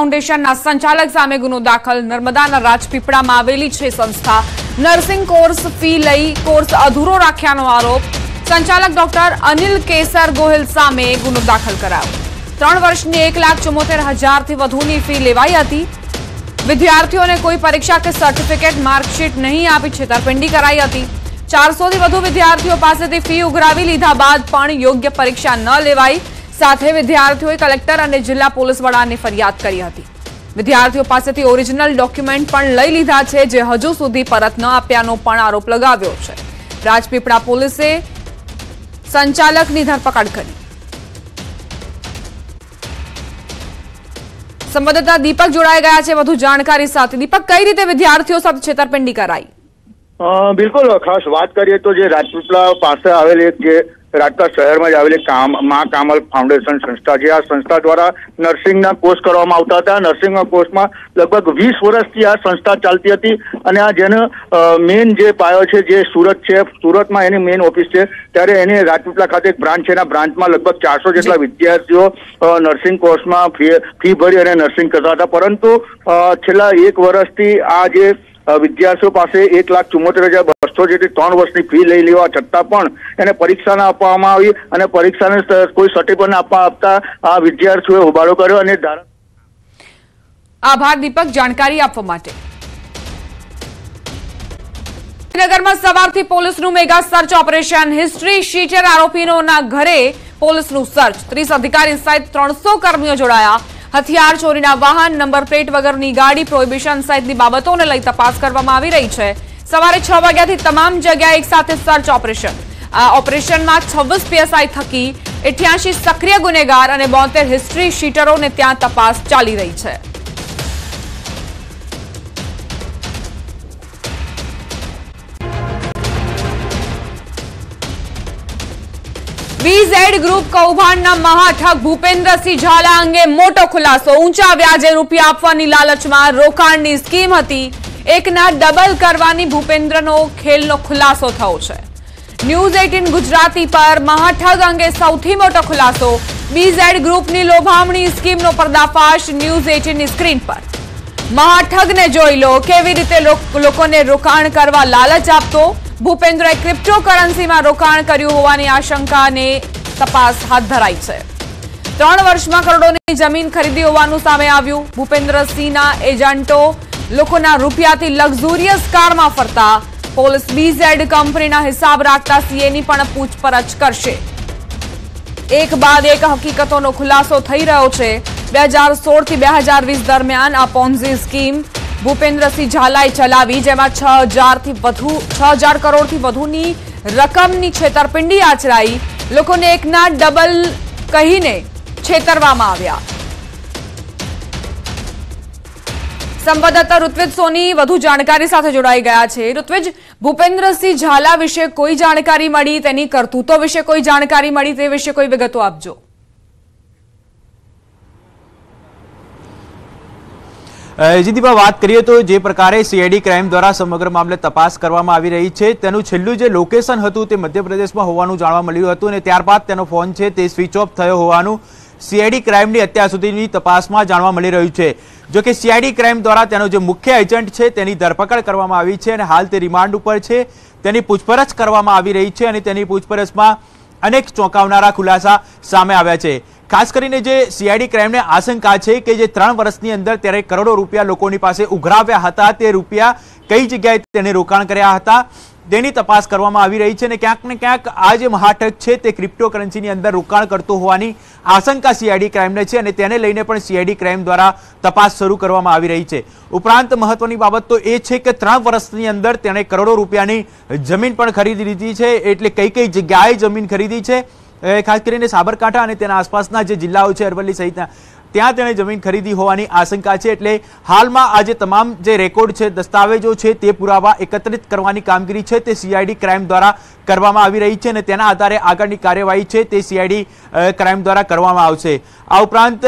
ફાઉન્ડેશનના સંચાલક સામે ગુનો દાખલ નર્મદાના રાજપીપળામાં આવેલી છે સંસ્થા નર્સિંગ કોર્સ ફી લઈ કોર્સ અધૂરો રાખ્યાનો આરોપ સંચાલક ડોક્ટર અનિલ કેસર ગોહિલ સામે ગુનો દાખલ કરાયો ત્રણ વર્ષની એક લાખ ચુમ્મોતેર હજારથી વધુની ફી લેવાઈ હતી વિદ્યાર્થીઓને કોઈ પરીક્ષા કે સર્ટિફિકેટ માર્કશીટ નહીં આપી છેતરપિંડી કરાઈ હતી ચારસોથી વધુ વિદ્યાર્થીઓ પાસેથી ફી ઉઘરાવી લીધા બાદ પણ યોગ્ય પરીક્ષા ન લેવાઈ સાથે વિદ્યાર્થીઓએ કલેક્ટર અને જિલ્લા પોલીસ વડાને ફરિયાદ કરી હતી વિદ્યાર્થીઓ પાસેથી ઓરિજિનલ ડોક્યુમેન્ટ પણ લઈ લીધા છે જે હજુ સુધી પરત ન આપ્યાનો પણ આરોપ લગાવ્યો છે રાજપીપળા પોલીસે સંચાલકની ધરપકડ કરી સંવાદદાતા દીપક જોડાઈ ગયા છે વધુ જાણકારી સાથે દીપક કઈ રીતે વિદ્યાર્થીઓ સાથે છેતરપિંડી કરાઈ બિલકુલ ખાસ વાત કરીએ તો જે રાજપીપળા પાસે આવેલી એક રાજકોટ શહેરમાં જ આવેલી કામ મા કામલ ફાઉન્ડેશન સંસ્થા છે આ સંસ્થા દ્વારા નર્સિંગના કોર્સ કરવામાં આવતા હતા નર્સિંગના કોર્સમાં લગભગ વીસ વર્ષથી આ સંસ્થા ચાલતી હતી અને આ જેનો મેઇન જે પાયો છે જે સુરત છે સુરતમાં એની મેઇન ઓફિસ છે ત્યારે એની રાજપીપલા ખાતે એક બ્રાન્ચ છે એના બ્રાન્ચમાં લગભગ ચારસો જેટલા વિદ્યાર્થીઓ નર્સિંગ કોર્સમાં ફી ફી ભરી અને નર્સિંગ કરતા હતા પરંતુ છેલ્લા એક વર્ષથી આ જે વિદ્યાર્થીઓ પાસે એક લાખ ચુમ્મોતેર હજાર બસો જેટલી ત્રણ વર્ષની ફી લઈ લેવા છતાં પણ એને પરીક્ષા ના આપવામાં આવી અને પરીક્ષાને કોઈ સર્ટિફિકેટ આપવા આપતા આ વિદ્યાર્થીઓએ હોબાળો કર્યો અને આભાર દીપક જાણકારી આપવા માટે શ્રીનગરમાં સવારથી પોલીસનું mega search operation history sheeter આરોપીઓના ઘરે પોલીસનું સર્ચ ત્રીસ અધિકારી સહિત ત્રણસો કર્મીઓ જોડાયા હથિયાર ચોરીના વાહન નંબર પ્લેટ વગરની ગાડી પ્રોહિબિશન સહિતની બાબતોને લઈ તપાસ કરવામાં આવી રહી છે સવારે છ વાગ્યાથી તમામ જગ્યાએ એકસાથે સર્ચ ઓપરેશન આ ઓપરેશનમાં છવ્વીસ પીએસઆઈ થકી અઠ્યાસી સક્રિય ગુનેગાર અને બોતેર હિસ્ટ્રી શીટરોને ત્યાં તપાસ ચાલી રહી છે વીઝેડ ગ્રુપ કૌભાંડના મહાઠગ ભૂપેન્દ્રસિંહ ઝાલા અંગે મોટો ખુલાસો ઊંચા વ્યાજે રૂપિયા આપવાની લાલચમાં રોકાણની સ્કીમ હતી એકના ડબલ કરવાની ભૂપેન્દ્રનો ખેલનો ખુલાસો થયો છે ન્યૂઝ એઇટીન ગુજરાતી પર મહાઠગ અંગે સૌથી મોટો ખુલાસો બીઝેડ ગ્રુપની લોભામણી સ્કીમનો પર્દાફાશ ન્યૂઝ એટીનની સ્ક્રીન પર મહાઠગને જોઈ લો કેવી રીતે લોકોને રોકાણ કરવા લાલચ આપતો ભૂપેન્દ્રએ ક્રિપ્ટોકરન્સીમાં રોકાણ કર્યું હોવાની આશંકાને તપાસ હાથ ધરાઈ છે ત્રણ વર્ષમાં કરોડોની જમીન ખરીદી હોવાનું સામે આવ્યું ભૂપેન્દ્રસિંહના એજન્ટો લોકોના રૂપિયાથી લક્ઝુરિયસ કારમાં ફરતા પોલીસ બીઝેડ કંપનીના હિસાબ રાખતા સીએની પણ પૂછપરછ કરશે એક બાદ એક હકીકતોનો ખુલાસો થઈ રહ્યો છે બે હજાર સોળથી બે હજાર વીસ દરમિયાન આ પોન્ઝી સ્કીમ ભૂપેન્દ્રસિંહ ઝાલાએ ચલાવી જેમાં છ હજારથી વધુ છ હજાર કરોડથી વધુની રકમની છેતરપિંડી આચરાઈ લોકોને એકના ડબલ કહીને છેતરવામાં આવ્યા સંવાદદાતા ઋત્વિજ સોની વધુ જાણકારી સાથે જોડાઈ ગયા છે ઋત્વિજ ભૂપેન્દ્રસિંહ ઝાલા વિશે કોઈ જાણકારી મળી તેની કરતૂતો વિશે કોઈ જાણકારી મળી તે વિશે કોઈ વિગતો આપજો જીદીબા વાત કરીએ તો જે પ્રકારે સીઆઈડી ક્રાઇમ દ્વારા સમગ્ર મામલે તપાસ કરવામાં આવી રહી છે તેનું છેલ્લું જે લોકેશન હતું તે મધ્યપ્રદેશમાં હોવાનું જાણવા મળ્યું હતું અને ત્યારબાદ તેનો ફોન છે તે સ્વિચ ઓફ થયો હોવાનું સીઆઈડી ક્રાઇમની અત્યાર સુધીની તપાસમાં જાણવા મળી રહ્યું છે જો કે સીઆઈડી ક્રાઇમ દ્વારા તેનો જે મુખ્ય એજન્ટ છે તેની ધરપકડ કરવામાં આવી છે અને હાલ તે રિમાન્ડ ઉપર છે તેની પૂછપરછ કરવામાં આવી રહી છે અને તેની પૂછપરછમાં અનેક ચોંકાવનારા ખુલાસા સામે આવ્યા છે ખાસ કરીને જે સીઆઈડી ક્રાઇમને આશંકા છે કે જે ત્રણ વર્ષની અંદર ત્યારે કરોડો રૂપિયા લોકોની પાસે ઉઘરાવ્યા હતા તે રૂપિયા કઈ જગ્યાએ તેને રોકાણ કર્યા હતા તેની તપાસ કરવામાં આવી રહી છે અને ક્યાંક ને ક્યાંક આ જે મહાટક છે તે ક્રિપ્ટોકરન્સીની અંદર રોકાણ કરતો હોવાની આશંકા સીઆઈડી ક્રાઇમને છે અને તેને લઈને પણ સીઆઈડી ક્રાઇમ દ્વારા તપાસ શરૂ કરવામાં આવી રહી છે ઉપરાંત મહત્વની બાબત તો એ છે કે ત્રણ વર્ષની અંદર તેણે કરોડો રૂપિયાની જમીન પણ ખરીદી લીધી છે એટલે કઈ કઈ જગ્યાએ જમીન ખરીદી છે ખાસ કરીને સાબરકાંઠા અને તેના આસપાસના જે જિલ્લાઓ છે અરવલ્લી સહિતના ત્યાં તેણે જમીન ખરીદી હોવાની આશંકા છે એટલે હાલમાં આજે તમામ જે રેકોર્ડ છે દસ્તાવેજો છે તે પુરાવા એકત્રિત કરવાની કામગીરી છે તે સીઆઈડી ક્રાઇમ દ્વારા કરવામાં આવી રહી છે અને તેના આધારે આગળની કાર્યવાહી છે તે સીઆઈડી ક્રાઇમ દ્વારા કરવામાં આવશે આ ઉપરાંત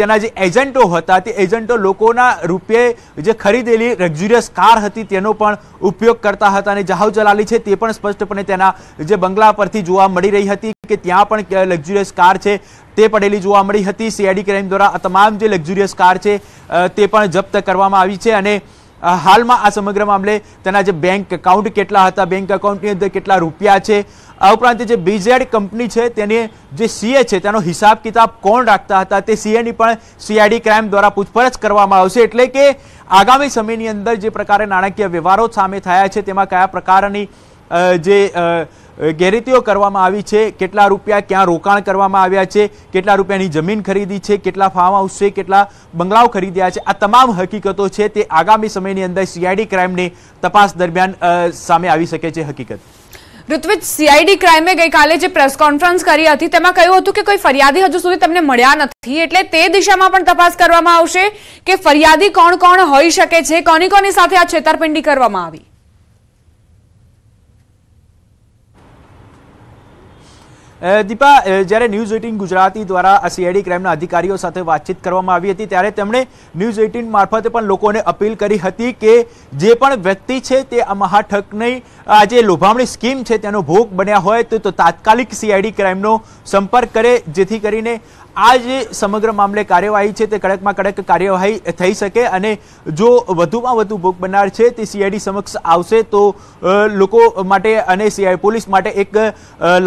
તેના જે એજન્ટો હતા તે એજન્ટો લોકોના રૂપે જે ખરીદેલી લક્ઝુરિયસ કાર હતી તેનો પણ ઉપયોગ કરતા હતા અને જહાવ જલાલી છે તે પણ સ્પષ્ટપણે તેના જે બંગલા પરથી જોવા મળી રહી હતી કે ત્યાં પણ લક્ઝુરિયસ કાર છે તે પડેલી જોવા મળી હતી સીઆઈડી ક્રાઇમ દ્વારા આ તમામ જે લક્ઝુરિયસ કાર છે તે પણ જપ્ત કરવામાં આવી છે અને હાલમાં આ સમગ્ર મામલે તેના જે બેંક એકાઉન્ટ કેટલા હતા બેંક એકાઉન્ટની અંદર કેટલા રૂપિયા છે આ ઉપરાંત જે બીઝેડ કંપની છે તેને જે સીએ છે તેનો હિસાબ કિતાબ કોણ રાખતા હતા તે સીએની પણ સીઆઈડી ક્રાઇમ દ્વારા પૂછપરછ કરવામાં આવશે એટલે કે આગામી સમયની અંદર જે પ્રકારે નાણાકીય વ્યવહારો સામે થયા છે તેમાં કયા પ્રકારની જે ગેરરીતિઓ કરવામાં આવી છે કેટલા રૂપિયા ક્યાં રોકાણ કરવામાં આવ્યા છે કેટલા રૂપિયાની જમીન ખરીદી છે કેટલા ફાર્મ હાઉસ છે કેટલા બંગલાઓ ખરીદ્યા છે આ તમામ હકીકતો છે તે આગામી સમયની અંદર સીઆઈડી ક્રાઇમની તપાસ દરમિયાન સામે આવી શકે છે હકીકત ઋત્વિજ સીઆઈડી ક્રાઇમે ગઈકાલે જે પ્રેસ કોન્ફરન્સ કરી હતી તેમાં કહ્યું હતું કે કોઈ ફરિયાદી હજુ સુધી તમને મળ્યા નથી એટલે તે દિશામાં પણ તપાસ કરવામાં આવશે કે ફરિયાદી કોણ કોણ હોઈ શકે છે કોની કોની સાથે આ છેતરપિંડી કરવામાં આવી દીપા જ્યારે ન્યૂઝ એઇટીન ગુજરાતી દ્વારા સીઆઈડી ક્રાઇમના અધિકારીઓ સાથે વાતચીત કરવામાં આવી હતી ત્યારે તેમણે ન્યૂઝ એઇટીન મારફતે પણ લોકોને અપીલ કરી હતી કે જે પણ વ્યક્તિ છે તે આ મહાઠકની આ જે લોભામણી સ્કીમ છે તેનો ભોગ બન્યા હોય તો તાત્કાલિક સીઆઈડી ક્રાઇમનો સંપર્ક કરે જેથી કરીને આ જે સમગ્ર મામલે કાર્યવાહી છે તે કડકમાં કડક કાર્યવાહી થઈ શકે અને જો વધુમાં વધુ ભોગ બનનાર છે તે સીઆઈડી સમક્ષ આવશે તો લોકો માટે અને સીઆઈ પોલીસ માટે એક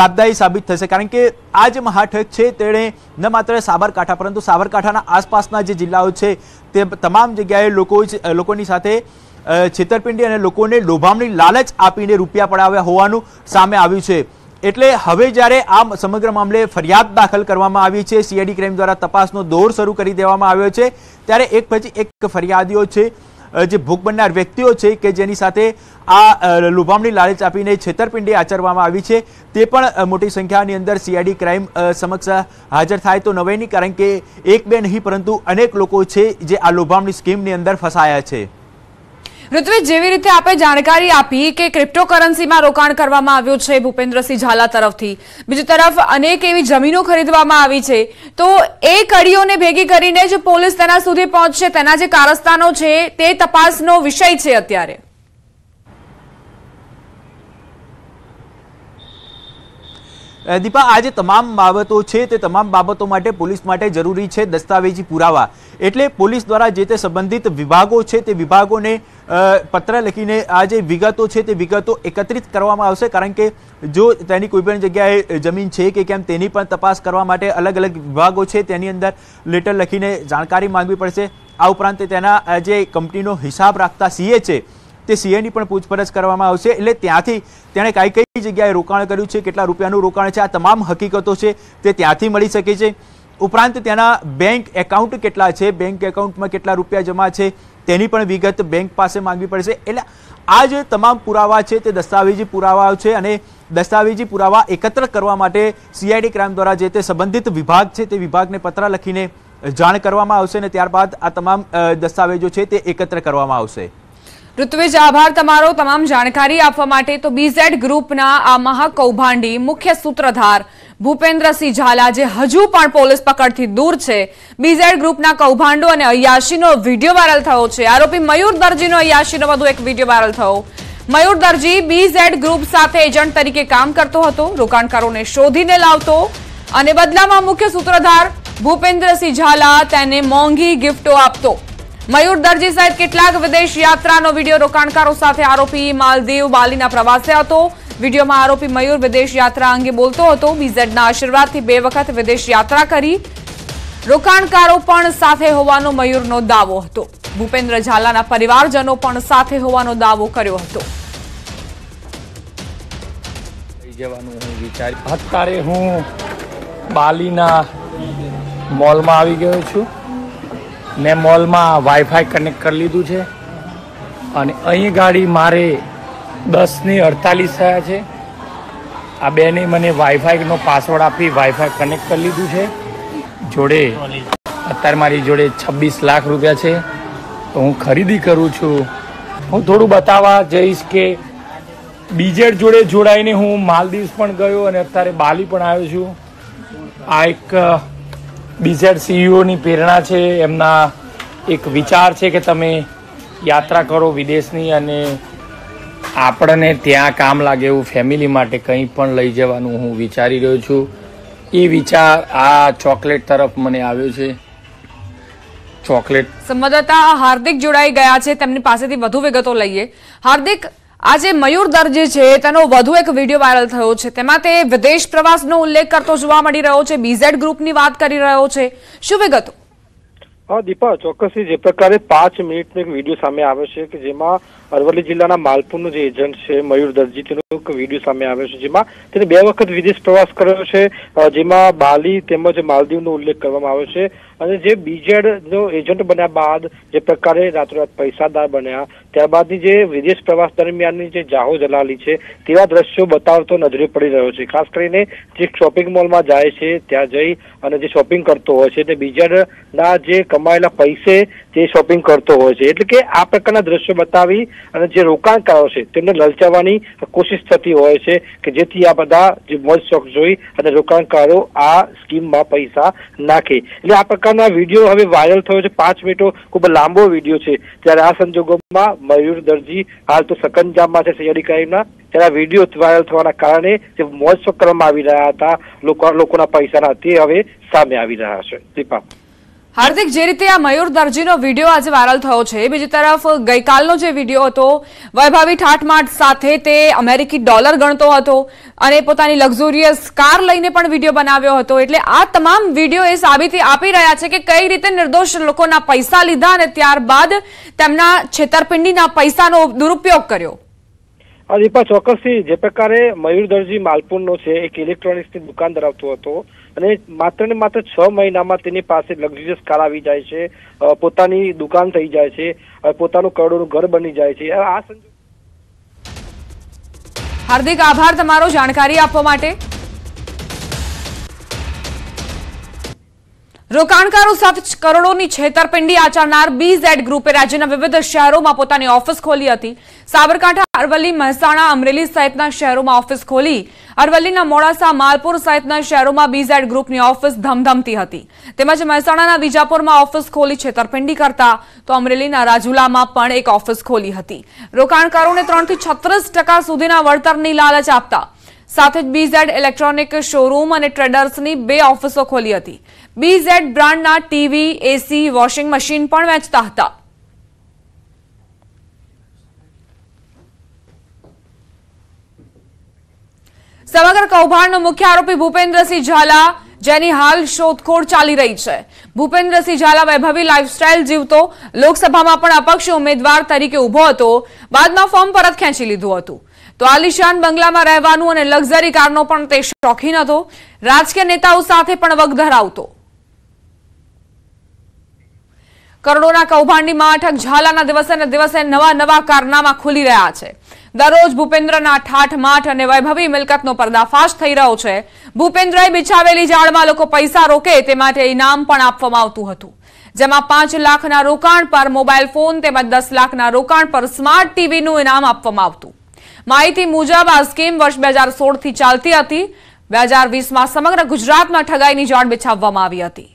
લાભદાયી સાબિત થશે કારણ કે આ જે મહાઠક છે તેણે ન માત્ર સાબરકાંઠા પરંતુ સાબરકાંઠાના આસપાસના જે જિલ્લાઓ છે તે તમામ જગ્યાએ લોકો લોકોની સાથે છેતરપિંડી અને લોકોને લોભામણી લાલચ આપીને રૂપિયા પડાવ્યા હોવાનું સામે આવ્યું છે એટલે હવે જ્યારે આ સમગ્ર મામલે ફરિયાદ દાખલ કરવામાં આવી છે સીઆઈડી ક્રાઇમ દ્વારા તપાસનો દોર શરૂ કરી દેવામાં આવ્યો છે ત્યારે એક પછી એક ફરિયાદીઓ છે જે ભોગ બનનાર વ્યક્તિઓ છે કે જેની સાથે આ લોભામણી લાલચ આપીને છેતરપિંડી આચરવામાં આવી છે તે પણ મોટી સંખ્યાની અંદર સીઆઈડી ક્રાઇમ સમક્ષ હાજર થાય તો નવાઈ કારણ કે એક બે નહીં પરંતુ અનેક લોકો છે જે આ લોભામણી સ્કીમની અંદર ફસાયા છે ઋત્વિજ જેવી રીતે આપે જાણકારી આપી કે ક્રિપ્ટોકરન્સીમાં રોકાણ કરવામાં આવ્યું છે ભૂપેન્દ્રસિંહ ઝાલા તરફથી બીજી તરફ અનેક એવી જમીનો ખરીદવામાં આવી છે તો એ કડીઓને ભેગી કરીને જ પોલીસ તેના સુધી પહોંચશે તેના જે કારસ્તાનો છે તે તપાસનો વિષય છે અત્યારે દીપા આ જે તમામ બાબતો છે તે તમામ બાબતો માટે પોલીસ માટે જરૂરી છે દસ્તાવેજી પુરાવા એટલે પોલીસ દ્વારા જે તે સંબંધિત વિભાગો છે તે વિભાગોને પત્ર લખીને આ જે વિગતો છે તે વિગતો એકત્રિત કરવામાં આવશે કારણ કે જો તેની કોઈ પણ જગ્યાએ જમીન છે કે કેમ તેની પણ તપાસ કરવા માટે અલગ અલગ વિભાગો છે તેની અંદર લેટર લખીને જાણકારી માંગવી પડશે આ ઉપરાંત તેના જે કંપનીનો હિસાબ રાખતા સીએ છે તે સીએની પણ પૂછપરછ કરવામાં આવશે એટલે ત્યાંથી તેણે કઈ કઈ જગ્યાએ રોકાણ કર્યું છે કેટલા રૂપિયાનું રોકાણ છે આ તમામ હકીકતો છે તે ત્યાંથી મળી શકે છે ઉપરાંત તેના બેંક એકાઉન્ટ કેટલા છે બેંક એકાઉન્ટમાં કેટલા રૂપિયા જમા છે તેની પણ વિગત બેંક પાસે માંગવી પડશે એટલે આ જે તમામ પુરાવા છે તે દસ્તાવેજી પુરાવા છે અને દસ્તાવેજી પુરાવા એકત્ર કરવા માટે સીઆઈડી ક્રાઇમ દ્વારા જે તે સંબંધિત વિભાગ છે તે વિભાગને પત્ર લખીને જાણ કરવામાં આવશે અને ત્યારબાદ આ તમામ દસ્તાવેજો છે તે એકત્ર કરવામાં આવશે ઋત્વિજ આભાર તમારો તમામ જાણકારી આપવા માટે તો બીઝેડ ગ્રુપના આ મહાકૌભાંડી મુખ્ય સૂત્રધાર ભૂપેન્દ્રસિંહ ઝાલા જે હજુ પણ પોલીસ પકડથી દૂર છે બીઝેડ ગ્રુપના કૌભાંડો અને અયાશીનો વિડીયો વાયરલ થયો છે આરોપી મયુર દરજીનો અયાશીનો વધુ એક વિડીયો વાયરલ થયો મયુર દરજી બીઝેડ ગ્રુપ સાથે એજન્ટ તરીકે કામ કરતો હતો રોકાણકારોને શોધીને લાવતો અને બદલામાં મુખ્ય સૂત્રધાર ભૂપેન્દ્રસિંહ ઝાલા તેને મોંઘી ગિફ્ટો આપતો મયુર દરજી સહિત કેટલાક વિદેશ યાત્રાનો વિડીયો રોકાણકારો સાથે આરોપી માલદીવ બાલીના પ્રવાસે હતો વિડીયોમાં આરોપી મયુર વિદેશ યાત્રા અંગે બોલતો હતો બીઝેડના આશીર્વાદથી બે વખત વિદેશ યાત્રા કરી રોકાણકારો પણ સાથે હોવાનો મયુરનો દાવો હતો ભૂપેન્દ્ર ઝાલાના પરિવારજનો પણ સાથે હોવાનો દાવો કર્યો હતો અત્યારે હું બાલીના મોલમાં આવી ગયો છું મેં મોલમાં વાઈફાઈ કનેક્ટ કરી લીધું છે અને અહીં ગાડી મારે દસની અડતાલીસ થયા છે આ બેને મને વાઈફાઈનો પાસવર્ડ આપી વાઈફાઈ કનેક્ટ કરી લીધું છે જોડે અત્યારે મારી જોડે છવ્વીસ લાખ રૂપિયા છે તો હું ખરીદી કરું છું હું થોડું બતાવવા જઈશ કે બીજેડ જોડે જોડાઈને હું માલદીવ્સ પણ ગયો અને અત્યારે બાલી પણ આવ્યો છું આ એક બીઝેડ સીઈઓની e પ્રેરણા છે એમના એક વિચાર છે કે તમે યાત્રા કરો વિદેશની અને આપણને ત્યાં કામ લાગે એવું ફેમિલી માટે કંઈ પણ લઈ જવાનું હું વિચારી રહ્યો છું એ વિચાર આ ચોકલેટ તરફ મને આવ્યો છે ચોકલેટ સંવાદદાતા હાર્દિક જોડાઈ ગયા છે તેમની પાસેથી વધુ વિગતો લઈએ હાર્દિક આજે મયુર દરજી છે તેનો વધુ એક વિડીયો વાયરલ થયો છે તેમાં તે વિદેશ પ્રવાસનો ઉલ્લેખ કરતો જોવા મળી રહ્યો છે બીઝેડ ગ્રુપની વાત કરી રહ્યો છે શું વિગતો હા દીપા ચોક્કસથી જે પ્રકારે પાંચ મિનિટનો એક વિડીયો સામે આવે છે કે જેમાં અરવલ્લી જિલ્લાના માલપુરનો જે એજન્ટ છે મયુર દરજી તેનો એક વિડીયો સામે આવે છે જેમાં તેને બે વખત વિદેશ પ્રવાસ કર્યો છે જેમાં બાલી તેમજ માલદીવનો ઉલ્લેખ કરવામાં આવ્યો છે અને જે બીજેડનો એજન્ટ બન્યા બાદ જે પ્રકારે રાતોરાત પૈસાદાર બન્યા ત્યારબાદની જે વિદેશ પ્રવાસ દરમિયાનની જે જાહો જલાલી છે તેવા દ્રશ્યો બતાવતો નજરે પડી રહ્યો છે ખાસ કરીને જે શોપિંગ મોલમાં જાય છે ત્યાં જઈ અને જે શોપિંગ કરતો હોય છે તે બીજેડના જે કમાયેલા પૈસે તે શોપિંગ કરતો હોય છે એટલે કે આ પ્રકારના દ્રશ્યો બતાવી અને જે રોકાણકારો છે તેમને લલચાવવાની કોશિશ થતી હોય છે કે જેથી આ બધા જે મોજ શોખ જોઈ અને રોકાણકારો આ સ્કીમમાં પૈસા નાખે એટલે આ પ્રકાર પ્રકારનો આ વિડીયો હવે વાયરલ થયો છે પાંચ મિનિટો ખૂબ લાંબો વિડીયો છે ત્યારે આ સંજોગોમાં મયુર દરજી હાલ તો સકંજામમાં છે સૈયદી કાયમના ત્યારે આ વિડીયો વાયરલ થવાના કારણે જે મોજ કરવામાં આવી રહ્યા હતા લોકો લોકોના પૈસાના તે હવે સામે આવી રહ્યા છે દીપા હાર્દિક જે રીતે આ મયુર દરજીનો વિડીયો આજે વાયરલ થયો છે બીજી તરફ ગઈકાલનો જે વિડીયો હતો વૈભવી ઠાઠમાઠ સાથે તે અમેરિકી ડોલર ગણતો હતો અને પોતાની લક્ઝુરિયસ કાર લઈને પણ વિડીયો બનાવ્યો હતો એટલે આ તમામ વિડીયો એ સાબિતી આપી રહ્યા છે કે કઈ રીતે નિર્દોષ લોકોના પૈસા લીધા અને ત્યારબાદ તેમના છેતરપિંડીના પૈસાનો દુરુપયોગ કર્યો દીપા ચોક્કસથી જે પ્રકારે મયુર દરજી માલપુરનો છે એક ઇલેક્ટ્રોનિક્સની દુકાન ધરાવતો હતો અને માત્ર ને માત્ર છ મહિનામાં તેની પાસે લક્ઝરિયસ કાર આવી જાય છે પોતાની દુકાન થઈ જાય છે પોતાનું કરોડોનું ઘર બની જાય છે આ હાર્દિક આભાર તમારો જાણકારી આપવા માટે રોકાણકારો સાથે કરોડોની છેતરપિંડી આચરનાર બીઝેડ ગ્રુપે રાજ્યના વિવિધ શહેરોમાં પોતાની ઓફિસ ખોલી હતી સાબરકાંઠા અરવલ્લી મહેસાણા અમરેલી સહિતના શહેરોમાં ઓફિસ ખોલી અરવલ્લીના મોડાસા માલપુર સહિતના શહેરોમાં બીઝેડ ગ્રુપની ઓફિસ ધમધમતી હતી તેમજ મહેસાણાના વિજાપુરમાં ઓફિસ ખોલી છેતરપિંડી કરતા તો અમરેલીના રાજુલામાં પણ એક ઓફિસ ખોલી હતી રોકાણકારોને ત્રણથી છત્રીસ સુધીના વળતરની લાલચ આપતા સાથે જ બીઝેડ ઇલેક્ટ્રોનિક શોરૂમ અને ટ્રેડર્સની બે ઓફિસો ખોલી હતી બીઝેડ બ્રાન્ડના ટીવી એસી વોશિંગ મશીન પણ વેચતા હતા સમગ્ર કૌભાંડનો મુખ્ય આરોપી ભૂપેન્દ્રસિંહ ઝાલા જેની હાલ શોધખોળ ચાલી રહી છે ભૂપેન્દ્રસિંહ ઝાલા વૈભવી લાઇફસ્ટાઇલ જીવતો લોકસભામાં પણ અપક્ષ ઉમેદવાર તરીકે ઉભો હતો બાદમાં ફોર્મ પરત ખેંચી લીધું હતું તો આલિશાન બંગલામાં રહેવાનું અને લક્ઝરી કારનો પણ તે શોખીન હતો રાજકીય નેતાઓ સાથે પણ વગ ધરાવતો કરોડોના કૌભાંડીમાં અઠક ઝાલાના દિવસે ને દિવસે નવા નવા કારનામા ખુલી રહ્યા છે દરરોજ ભૂપેન્દ્રના માઠ અને વૈભવી મિલકતનો પર્દાફાશ થઈ રહ્યો છે ભૂપેન્દ્રએ બિછાવેલી જાળમાં લોકો પૈસા રોકે તે માટે ઇનામ પણ આપવામાં આવતું હતું જેમાં પાંચ લાખના રોકાણ પર મોબાઈલ ફોન તેમજ દસ લાખના રોકાણ પર સ્માર્ટ ટીવીનું ઇનામ આપવામાં આવતું માહિતી મુજબ આ સ્કીમ વર્ષ બે હજાર સોળથી ચાલતી હતી બે હજાર વીસમાં સમગ્ર ગુજરાતમાં ઠગાઈની જાણ બિછાવવામાં આવી હતી